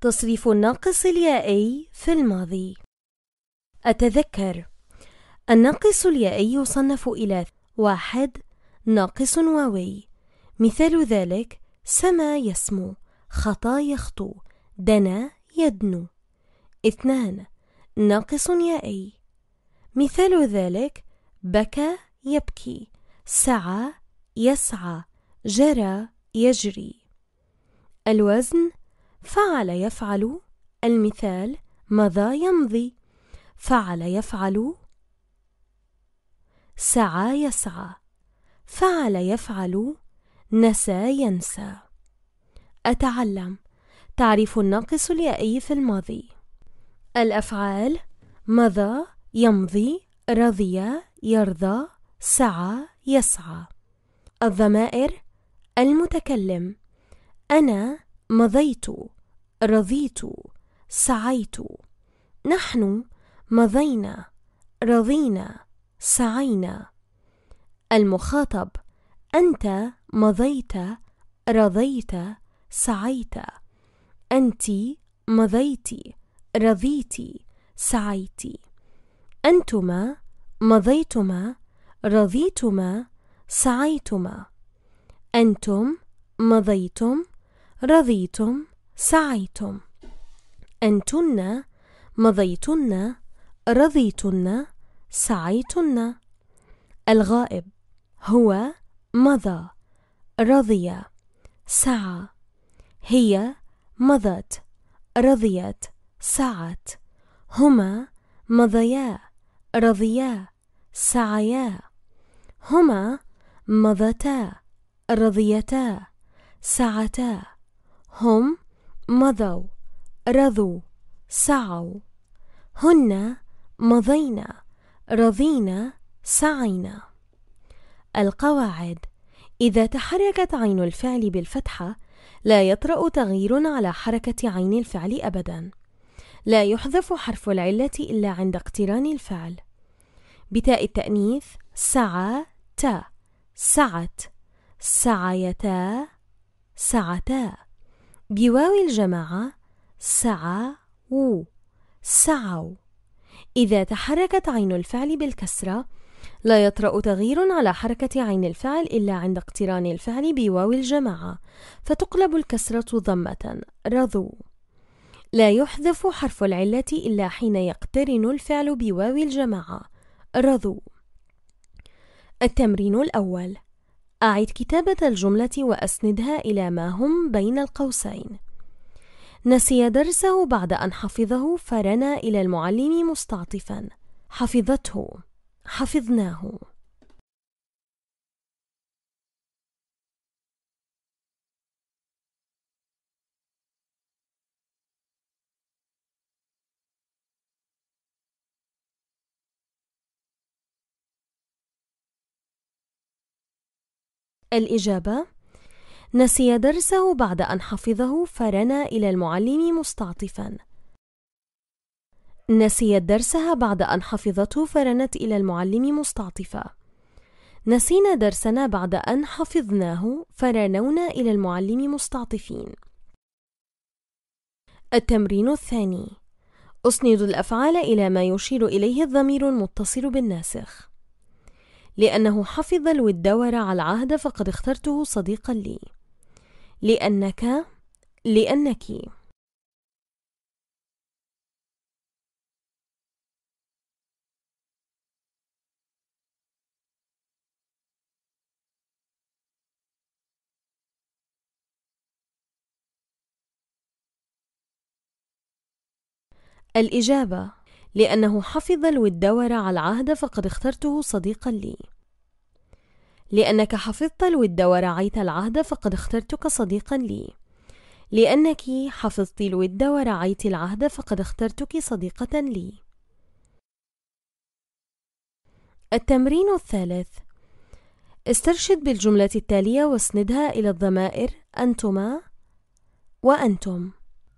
تصريف الناقص اليائي في الماضي أتذكر الناقص اليائي يصنف إلى واحد ناقص واوي مثال ذلك سما يسمو خطا يخطو دنا يدنو اثنان ناقص يائي مثال ذلك بكى يبكي سعى يسعى جرى يجري الوزن فعل يفعل المثال مضى يمضي فعل يفعل سعى يسعى فعل يفعل نسى ينسى أتعلم تعريف الناقص اليائي في الماضي الأفعال مضى يمضي رضي يرضى سعى يسعى الضمائر المتكلم أنا مضيت رضيت سعيت نحن مضينا رضينا سعينا المخاطب أنت مضيت رضيت سعيت أنت مضيت رضيت سعيت أنتما مضيتما رضيتما سعيتما أنتم مضيتم رضيتم سعيتم أنتن مضيتن رضيتن سعيتن الغائب هو مضى رضي سعى هي مضت رضيت سعت هما مضيا رضيا سعيا هما مضتا رضيتا سعتا هم مضوا رضوا سعوا هن مضينا رضينا سعينا القواعد إذا تحركت عين الفعل بالفتحة لا يطرأ تغيير على حركة عين الفعل أبدا لا يحذف حرف العلة إلا عند اقتران الفعل بتاء التأنيث سعى تا سعت سعيتا سعتا بواو الجماعة سعى و سعوا إذا تحركت عين الفعل بالكسرة لا يطرأ تغيير على حركة عين الفعل إلا عند اقتران الفعل بواو الجماعة فتقلب الكسرة ضمة رضوا لا يحذف حرف العلة إلا حين يقترن الفعل بواو الجماعة رضوا التمرين الأول أعد كتابة الجملة وأسندها إلى ما هم بين القوسين. نسي درسه بعد أن حفظه فرنا إلى المعلم مستعطفًا: حفظته، حفظناه. الإجابة نسي درسه بعد أن حفظه فرنا إلى المعلم مستعطفا نسيت درسها بعد أن حفظته فرنت إلى المعلم مستعطفة نسينا درسنا بعد أن حفظناه فرنونا إلى المعلم مستعطفين التمرين الثاني أسند الأفعال إلى ما يشير إليه الضمير المتصل بالناسخ لأنه حفظ الود ورعى العهد فقد اخترته صديقا لي لأنك لأنك الإجابة لأنه حفظ الود على العهد فقد اخترته صديقا لي لأنك حفظت الود ورعيت العهد فقد اخترتك صديقا لي لأنك حفظت الود ورعيت العهد فقد اخترتك صديقة لي التمرين الثالث استرشد بالجملة التالية واسندها إلى الضمائر أنتما وأنتم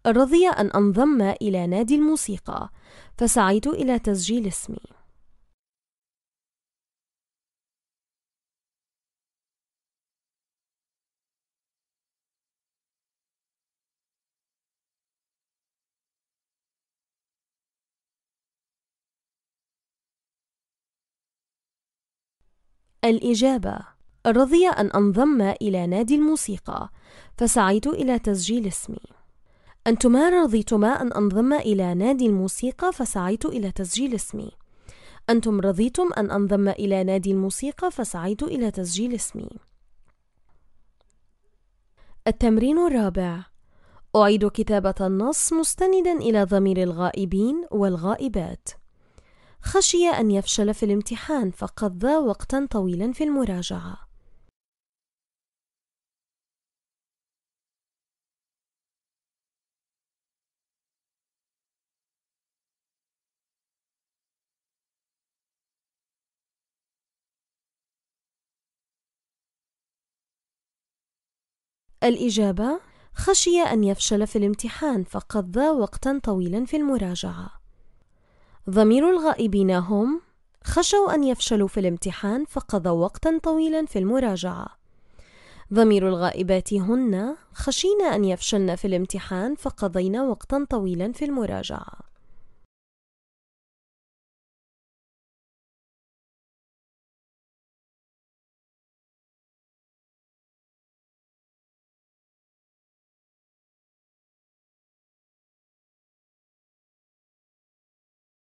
رضي أن أنضم إلى نادي الموسيقى، فسعيت إلى تسجيل اسمي. الإجابة رضي أن أنضم إلى نادي الموسيقى، فسعيت إلى تسجيل اسمي. أنتما رضيتما أن أنضم إلى نادي الموسيقى فسعيت إلى تسجيل اسمي أنتم رضيتم أن أنضم إلى نادي الموسيقى فسعيت إلى تسجيل اسمي التمرين الرابع أعيد كتابة النص مستندا إلى ضمير الغائبين والغائبات خشي أن يفشل في الامتحان فقضى وقتا طويلا في المراجعة الإجابة خشي أن يفشل في الامتحان فقضى وقتا طويلا في المراجعة ضمير الغائبين هم خشوا أن يفشلوا في الامتحان فقضى وقتا طويلا في المراجعة ضمير الغائبات هن خشينا أن يفشلن في الامتحان فقضينا وقتا طويلا في المراجعة